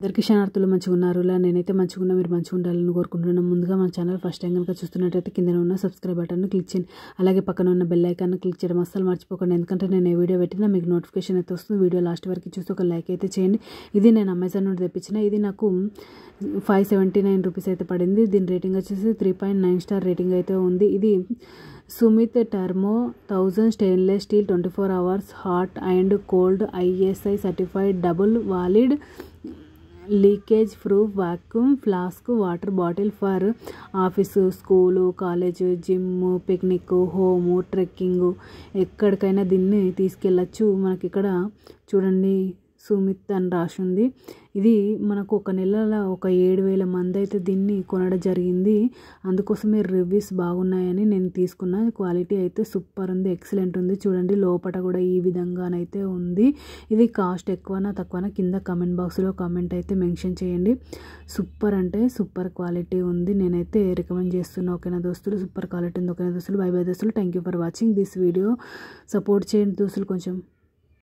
అందరికీ క్షణార్థులు మంచిగా ఉన్నారు ఇలా నేనైతే మంచిగా ఉన్నా మీరు మంచిగా ఉండాలని కోరుకుంటున్నాను ముందుగా మన ఛానల్ ఫస్ట్ టైం కనుక చూస్తున్నట్టయితే కింద ఉన్న సబ్స్క్రైబ్ బటన్ను క్లిక్ చేయండి అలాగే పక్కన ఉన్న బెల్ ఐకాన్ క్లిక్ చేయడం అస్సలు మర్చిపోకండి ఎందుకంటే నేను ఏ వీడియో పెట్టినా మీకు నోటిఫికేషన్ అయితే వస్తుంది వీడియో లాస్ట్ వరకు చూసి ఒక లైక్ అయితే చేయండి ఇది నేను అమెజాన్ నుండి తెప్పించిన ఇది నాకు ఫైవ్ సెవెంటీ నైన్ రూపీస్ అయితే పడింది దీని రేటింగ్ వచ్చేసి three point nine star rating అయితే ఉంది ఇది Sumeet thermo thousand stainless steel twenty four hours hot and cold ISI certified double walled leakage proof vacuum flask water bottle for office school college gym picnic home trekking ఎక్కడికైనా దీన్ని తీసుకెళ్ళచ్చు మనకి ఇక్కడ చూడండి సుమిత్ అని రాసింది ఇది మనకు ఒక నెలల ఒక ఏడు వేల మంది అయితే దీన్ని కొనడం జరిగింది అందుకోసమే రివ్యూస్ బాగున్నాయని నేను తీసుకున్న క్వాలిటీ అయితే సూపర్ ఉంది ఎక్సలెంట్ ఉంది చూడండి లోపల కూడా ఈ విధంగానైతే ఉంది ఇది కాస్ట్ ఎక్కువనా తక్కువనా కింద కమెంట్ బాక్స్లో కమెంట్ అయితే మెన్షన్ చేయండి సూపర్ అంటే సూపర్ క్వాలిటీ ఉంది నేనైతే రికమెండ్ చేస్తున్నా ఓకేనా దోస్తులు సూపర్ క్వాలిటీ ఉంది ఓకేనా దోస్తులు బై బై దోస్తులు thank you for watching this video support చేయండి దోస్తులు కొంచెం